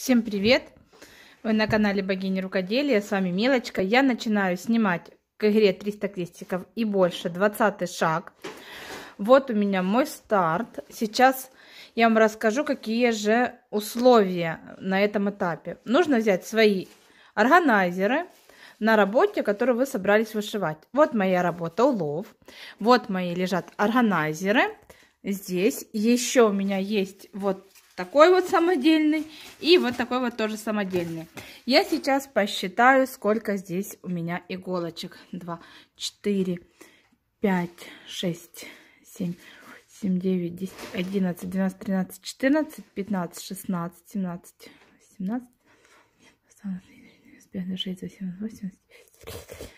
Всем привет! Вы на канале Богини Рукоделия, с вами Милочка. Я начинаю снимать к игре 300 крестиков и больше, 20 шаг. Вот у меня мой старт. Сейчас я вам расскажу, какие же условия на этом этапе. Нужно взять свои органайзеры на работе, которую вы собрались вышивать. Вот моя работа улов, вот мои лежат органайзеры. Здесь еще у меня есть вот такой вот самодельный и вот такой вот тоже самодельный. Я сейчас посчитаю, сколько здесь у меня иголочек. 2, 4, 5, 6, 7, 8, 9, 10, 11, 12, 13, 14, 15, 16, 17, 18, 19, 20, 21, 22, 23, 24, 25, 26, 27, 28, 29, 30, 31, 32, 33, 34, 35, 36, 37, 38, 39, 40, 41, 42, 43, 44, 45, 46, 47, 48, 49, 50, 51, 52, 53, 54, 55, 56, 57, 58, 59, 60, 61, 62, 63, 64, 65, 66, 67, 68, 69, 70, 71, 72, 73, 74, 75, 76, 77, 78, 79, 80, 81, 82, 83, 84, 85, 86, 87, 88, 89, 90, 91, 92, 93, 94, 95, 96, 97, 98, 99, 100, 101, 102, 103, 104, 105, 106, 107, 108, 109, 110, 111, 112, 113, 114, 115, 116, 117, 118, 119, 120, 121, 122, 123, 124, 125, 126, 127, 128, 129, 130, 131, 132, 133,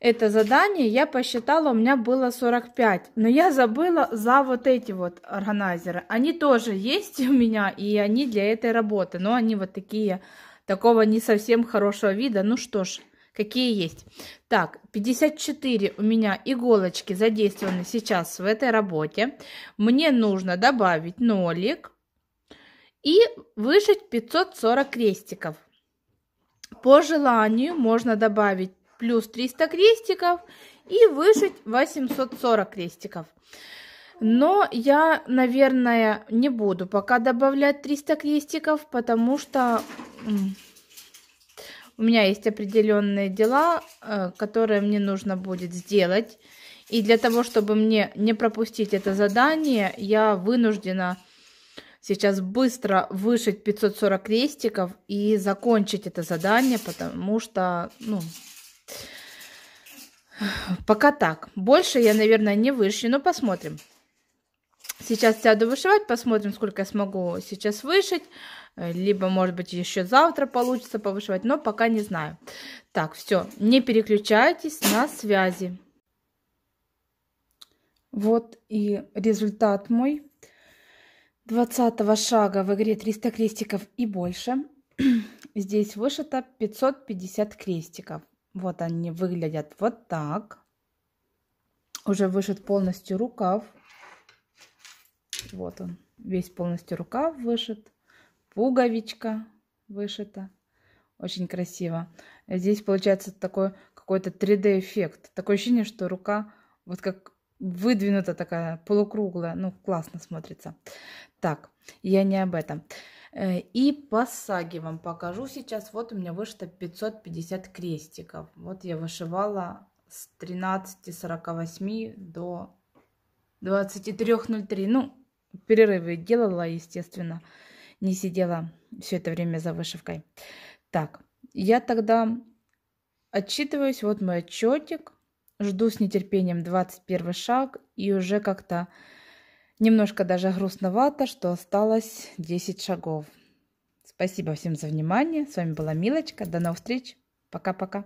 это задание, я посчитала, у меня было 45. Но я забыла за вот эти вот органайзеры. Они тоже есть у меня, и они для этой работы. Но они вот такие, такого не совсем хорошего вида. Ну что ж, какие есть. Так, 54 у меня иголочки задействованы сейчас в этой работе. Мне нужно добавить нолик и вышить 540 крестиков. По желанию можно добавить плюс 300 крестиков и вышить 840 крестиков. Но я, наверное, не буду пока добавлять 300 крестиков, потому что у меня есть определенные дела, э, которые мне нужно будет сделать. И для того, чтобы мне не пропустить это задание, я вынуждена сейчас быстро вышить 540 крестиков и закончить это задание, потому что, ну, Пока так. Больше я, наверное, не вышью, но посмотрим. Сейчас сяду вышивать, посмотрим, сколько я смогу сейчас вышить. Либо, может быть, еще завтра получится повышивать, но пока не знаю. Так, все, не переключайтесь на связи. Вот и результат мой. 20 шага в игре 300 крестиков и больше. Здесь вышито 550 крестиков. Вот они выглядят вот так. Уже вышит полностью рукав. Вот он, весь полностью рукав вышит. Пуговичка вышита. Очень красиво. Здесь получается такой какой-то 3D эффект. Такое ощущение, что рука вот как выдвинута такая, полукруглая. Ну, классно смотрится. Так, я не об этом. Э, и по саге вам покажу сейчас. Вот у меня вышло 550 крестиков. Вот я вышивала с 13.48 до 23.03. Ну, перерывы делала, естественно. Не сидела все это время за вышивкой. Так, я тогда отчитываюсь. Вот мой отчетик. Жду с нетерпением 21 шаг. И уже как-то Немножко даже грустновато, что осталось 10 шагов. Спасибо всем за внимание. С вами была Милочка. До новых встреч. Пока-пока.